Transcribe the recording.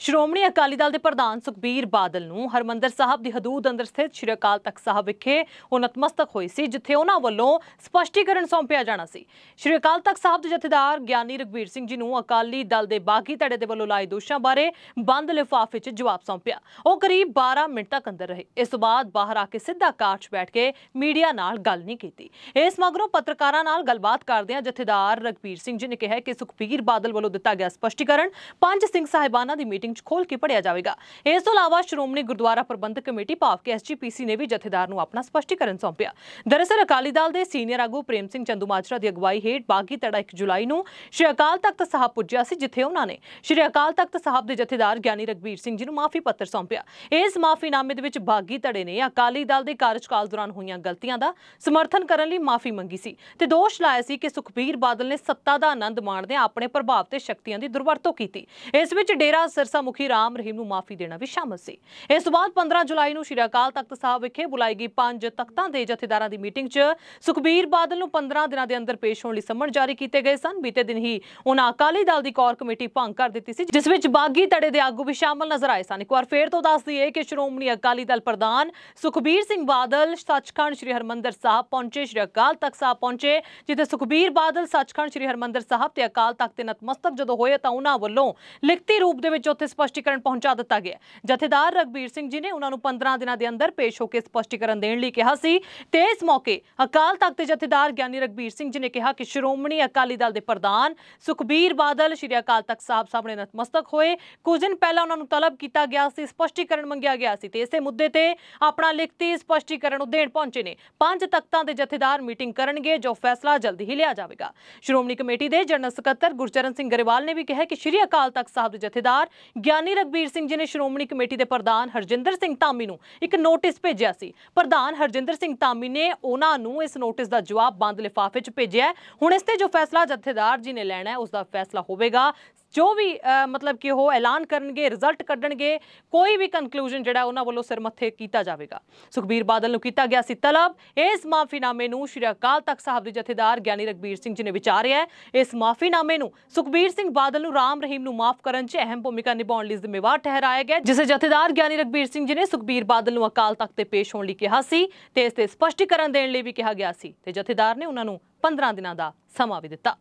ਸ਼੍ਰੋਮਣੀ ਅਕਾਲੀ ਦਲ ਦੇ ਪ੍ਰਧਾਨ ਸੁਖਬੀਰ ਬਾਦਲ ਨੂੰ ਹਰਮੰਦਰ ਸਾਹਿਬ ਦੀ ਹਦੂਦ ਅੰਦਰ ਸਥਿਤ ਸ਼੍ਰੀ ਅਕਾਲ ਤਖਤ ਸਾਹਿਬ ਵਿਖੇ ਉਹ ਨਤਮਸਤਕ ਹੋਈ ਸੀ ਜਿੱਥੇ ਉਹਨਾਂ ਵੱਲੋਂ ਸਪਸ਼ਟੀਕਰਨ ਸੌਂਪਿਆ ਜਾਣਾ ਸੀ ਸ਼੍ਰੀ ਅਕਾਲ ਤਖਤ ਸਾਹਿਬ ਦੇ ਜਥੇਦਾਰ ਗਿਆਨੀ ਰਗਵੀਰ ਸਿੰਘ ਜੀ ਨੂੰ ਅਕਾਲੀ ਦਲ ਦੇ ਬਾਗੀ ਧੜੇ ਦੇ ਵੱਲੋਂ ਲਾਏ ਦੋਸ਼ਾਂ ਬਾਰੇ ਬੰਦ ਲਿਫਾਫੇ 'ਚ ਜਵਾਬ ਸੌਂਪਿਆ ਉਹ ਕਰੀਬ 12 ਮਿੰਟ ਤੱਕ ਅੰਦਰ ਰਹੇ ਇਸ ਤੋਂ ਬਾਅਦ ਬਾਹਰ ਆ ਕੇ ਸਿੱਧਾ ਕਾਰ 'ਚ ਬੈਠ ਕੇ ਮੀਡੀਆ ਨਾਲ ਗੱਲ ਨਹੀਂ ਕੀਤੀ ਇਸ ਮਗਰੋਂ ਪੱਤਰਕਾਰਾਂ ਨਾਲ ਗੱਲਬਾਤ ਕਰਦਿਆਂ ਜਥੇਦਾਰ ਰਗਵੀਰ ਸਿੰਘ ਜੀ ਨੇ ਕਿਹਾ ਕਿ ਸੁਖਬੀਰ ਬਾਦਲ ਵੱਲੋਂ ਦਿੱਤਾ ਗਿਆ ਸਪਸ਼ਟੀਕਰਨ ਪੰਜ ਸਿੰਘ ਸਾਹਿਬਾਨਾਂ ਦੀ ਮੀਟਿੰਗ ਮੀਟਿੰਗ 'ਚ ਖੋਲ ਕੇ ਪੜਿਆ ਜਾਵੇਗਾ ਇਸ ਤੋਂ ਇਲਾਵਾ ਸ਼੍ਰੋਮਣੀ ਗੁਰਦੁਆਰਾ ਪ੍ਰਬੰਧਕ ਕਮੇਟੀ ਭਾਵ ਕੇ ਐਸਜੀਪੀਸੀ ਨੇ ਵੀ ਜਥੇਦਾਰ ਨੂੰ ਆਪਣਾ ਸਪਸ਼ਟੀਕਰਨ ਸੌਂਪਿਆ ਦਰਅਸਲ ਅਕਾਲੀ ਦਲ ਦੇ ਸੀਨੀਅਰ ਆਗੂ ਪ੍ਰੇਮ ਸਿੰਘ ਚੰਦੂਮਾਜਰਾ ਦੀ ਅਗਵਾਈ ਹੇਠ ਬਾਗੀ ਤੜਾ 1 ਜੁਲਾਈ ਨੂੰ ਸ਼੍ਰੀ ਅਕਾਲ ਤਖਤ ਸਾਹਿਬ ਪੁੱਜਿਆ ਸੀ ਜਿੱਥੇ ਉਹਨਾਂ ਨੇ ਸ਼੍ਰੀ ਅਕਾਲ ਤਖਤ ਸਾਹਿਬ ਦੇ ਜਥੇਦਾਰ ਗਿਆਨੀ ਰਗਵੀਰ ਸਿੰਘ ਜੀ ਨੂੰ ਮਾਫੀ ਪੱਤਰ ਸੌਂਪਿਆ ਇਸ ਮਾਫੀਨਾਮੇ ਦੇ ਵਿੱਚ ਬਾਗੀ ਤੜੇ ਨੇ ਅਕਾਲੀ ਦਲ ਦੇ ਕਾਰਜਕਾਲ ਦੌਰਾਨ ਹੋਈਆਂ ਗਲਤੀਆਂ ਦਾ ਸਮਰਥਨ ਕਰਨ ਲਈ ਮਾਫੀ ਮੰਗੀ ਸੀ ਤੇ ਦੋਸ਼ ਲਾਇਆ ਸੀ ਕਿ ਸੁਖਬੀਰ ਬਾਦਲ ਨੇ ਸੱਤਾ ਦਾ ਆਨੰਦ ਮਾਣਦੇ ਆਪਣੇ ਪ੍ਰਭਾਵ ਤੇ ਸ਼ਕਤੀਆਂ ਦੀ ਦੁਰਵਰਤੋਂ ਕੀਤੀ ਇਸ ਵਿੱਚ ਡੇਰਾ ਸਰ ਖਾਲਸਾ ਮੁਖੀ ਰਾਮ ਰਹੀਮ ਨੂੰ ਮਾਫੀ ਦੇਣਾ ਵੀ ਸ਼ਾਮਲ ਸੀ ਇਸ ਤੋਂ ਬਾਅਦ 15 ਜੁਲਾਈ ਨੂੰ ਸ਼੍ਰੀ ਅਕਾਲ ਤਖਤ ਸਾਹਿਬ ਵਿਖੇ ਬੁਲਾਈ ਗਈ ਪੰਜ ਤਖਤਾਂ ਦੇ ਜਥੇਦਾਰਾਂ ਦੀ ਮੀਟਿੰਗ 'ਚ ਸੁਖਬੀਰ ਬਾਦਲ ਨੂੰ 15 ਦਿਨਾਂ ਦੇ ਅੰਦਰ ਪੇਸ਼ ਹੋਣ ਲਈ ਸੰਮਣ ਜਾਰੀ ਕੀਤੇ ਗਏ ਸਨ ਬੀਤੇ ਦਿਨ ਹੀ ਉਹਨਾਂ ਅਕਾਲੀ ਦਲ ਦੀ ਕੋਰ ਕਮੇਟੀ ਭੰਗ ਕਰ ਦਿੱਤੀ ਸੀ ਜਿਸ ਵਿੱਚ ਬਾਗੀ ਧੜੇ ਦੇ ਆਗੂ ਵੀ ਸ਼ਾਮਲ ਨਜ਼ਰ ਆਏ ਸਨ ਇੱਕ ਵਾਰ ਫੇਰ ਤੋਂ ਦੱਸ ਦਈਏ ਕਿ ਸ਼੍ਰੋਮਣੀ ਅਕਾਲੀ ਦਲ ਪ੍ਰਧਾਨ ਸੁਖਬੀਰ ਸਿੰਘ ਬਾਦਲ ਸੱਚਖੰਡ ਸ੍ਰੀ ਹਰਮੰਦਰ ਸਾਹਿਬ ਪਹੁੰਚੇ ਸ੍ਰੀ ਅਕਾਲ ਤਖਤ ਸਾਹਿਬ ਪਹੁੰਚੇ ਜਿੱਥੇ ਸੁਖਬੀਰ ਬਾਦਲ ਸੱਚਖੰਡ ਸ੍ਰੀ ਹਰਮੰਦਰ ਸਾਹਿਬ ਤੇ ਅਕਾਲ ਤਖਤ ਦੇ ਨਤਮਸਤਕ ਜਦੋਂ ਹੋਏ ਤਾਂ ਉਹਨਾਂ ਵੱਲੋਂ ਲਿਖਤੀ ਰੂਪ ਦੇ ਵਿੱਚ ਉੱਥੇ ਤੇ ਸਪਸ਼ਟੀਕਰਨ ਪਹੁੰਚਾ ਦਿੱਤਾ ਗਿਆ ਜਥੇਦਾਰ ਰਗਬੀਰ ਸਿੰਘ ਜੀ ਨੇ ਉਹਨਾਂ ਨੂੰ 15 ਦਿਨਾਂ ਦੇ ਅੰਦਰ ਪੇਸ਼ ਹੋ ਕੇ ਸਪਸ਼ਟੀਕਰਨ ਦੇਣ ਲਈ ਕਿਹਾ ਸੀ ਤੇ ਇਸ ਮੌਕੇ ਅਕਾਲ ਤਖਤ ਦੇ ਜਥੇਦਾਰ ਗਿਆਨੀ ਰਗਬੀਰ ਸਿੰਘ ਜੀ ਨੇ ਕਿਹਾ ਕਿ ਸ਼੍ਰੋਮਣੀ ਅਕਾਲੀ ਦਲ ਦੇ ਪ੍ਰਧਾਨ ਸੁਖਬੀਰ ਬਾਦਲ ਸ਼੍ਰੀ ਅਕਾਲ ਤਖਤ ਸਾਹਿਬ ਸਾਹਮਣੇ ਨਤਮਸਤਕ ਹੋਏ ਕੁਝ ਦਿਨ ਪਹਿਲਾਂ ਉਹਨਾਂ ਨੂੰ ਤਲਬ ਕੀਤਾ ਗਿਆ ਸੀ ਸਪਸ਼ਟੀਕਰਨ ਮੰਗਿਆ ਗਿਆ ਸੀ ਤੇ ਇਸੇ ਮੁੱਦੇ ਤੇ ਆਪਣਾ ਲਿਖਤੀ ਸਪਸ਼ਟੀਕਰਨ ਉਹ ਦੇਣ ਪਹੁੰਚੇ ਨੇ ਪੰਜ ਤਖਤਾਂ ਦੇ ਜਥੇਦਾਰ ਮੀਟਿੰਗ ਕਰਨਗੇ ਜੋ ਫੈਸਲਾ ਜਲਦੀ ਹੀ ਲਿਆ ਜਾਵੇਗਾ ਸ਼੍ਰੋਮਣੀ ਕਮੇਟੀ ਦੇ ਜਨਰਲ ਸਕੱਤਰ ਗੁਰਚਰਨ ਸਿੰਘ ਗਰੇਵਾਲ ਨੇ ਵੀ ਕਿਹਾ ਕਿ ਸ਼੍ਰੀ ਅਕਾਲ ਤਖਤ ਸਾਹਿਬ ਦੇ ਜਥੇਦਾਰ ਗਿਆਨੀ ਰਗਬੀਰ ਸਿੰਘ ਜੀ ਨੇ ਸ਼੍ਰੋਮਣੀ ਕਮੇਟੀ ਦੇ ਪ੍ਰਧਾਨ ਹਰਜਿੰਦਰ ਸਿੰਘ ਧਾਮੀ ਨੂੰ ਇੱਕ ਨੋਟਿਸ ਭੇਜਿਆ ਸੀ ਪ੍ਰਧਾਨ ਹਰਜਿੰਦਰ ਸਿੰਘ ਧਾਮੀ ਨੇ ਉਹਨਾਂ ਨੂੰ ਇਸ ਨੋਟਿਸ ਦਾ ਜਵਾਬ ਬੰਦ ਲਿਫਾਫੇ 'ਚ ਭੇਜਿਆ ਹੁਣ ਇਸ ਤੇ ਜੋ ਫੈਸਲਾ ਜਥੇਦਾਰ ਜੀ ਨੇ ਲੈਣਾ ਹੈ ਉਸ ਦਾ ਫੈਸਲਾ ਹੋਵੇਗਾ ਜੋ ਵੀ ਮਤਲਬ ਕਿ ਉਹ ਐਲਾਨ ਕਰਨਗੇ ਰਿਜ਼ਲਟ ਕੱਢਣਗੇ ਕੋਈ ਵੀ ਕਨਕਲੂਜਨ ਜਿਹੜਾ ਉਹਨਾਂ ਵੱਲੋਂ ਸਿਰ ਮੱਥੇ ਕੀਤਾ ਜਾਵੇਗਾ ਸੁਖਬੀਰ ਬਾਦਲ ਨੂੰ ਕੀਤਾ ਗਿਆ ਸੀ ਤਲਬ ਇਸ ਮਾਫੀਨਾਮੇ ਨੂੰ ਸ਼੍ਰੀ ਅਕਾਲ ਤਖਤ ਸਾਹਿਬ ਦੇ ਜਥੇਦਾਰ ਗਿਆਨੀ ਰਗਬੀਰ ਸਿੰਘ ਜੀ ਨੇ ਵਿਚਾਰਿਆ ਹੈ ਇਸ ਮਾਫੀਨਾਮੇ ਨੂੰ ਸੁਖਬੀਰ ਸਿੰਘ ਬਾਦਲ ਨੂੰ ਰਾਮ ਰਹੀਮ ਨੂੰ ਮਾਫ ਕਰਨ 'ਚ ਅਹਿਮ ਭੂਮਿਕਾ ਨਿਭਾਉਣ ਲਈ ਜ਼ਿੰਮੇਵਾਰ ਠਹਿਰਾਇਆ ਗਿਆ ਜਿਸੇ ਜਥੇਦਾਰ ਗਿਆਨੀ ਰਗਬੀਰ ਸਿੰਘ ਜੀ ਨੇ ਸੁਖਬੀਰ ਬਾਦਲ ਨੂੰ ਅਕਾਲ ਤਖਤ ਤੇ ਪੇਸ਼ ਹੋਣ ਲਈ ਕਿਹਾ ਸੀ ਤੇ ਇਸ ਤੇ ਸਪਸ਼ਟੀਕਰਨ ਦੇਣ ਲਈ ਵੀ ਕਿਹਾ ਗਿਆ ਸੀ ਤੇ ਜਥੇਦਾਰ ਨੇ ਉਹਨਾਂ ਨੂੰ 15 ਦਿਨਾਂ ਦਾ ਸਮਾਂ ਵੀ ਦਿੱਤਾ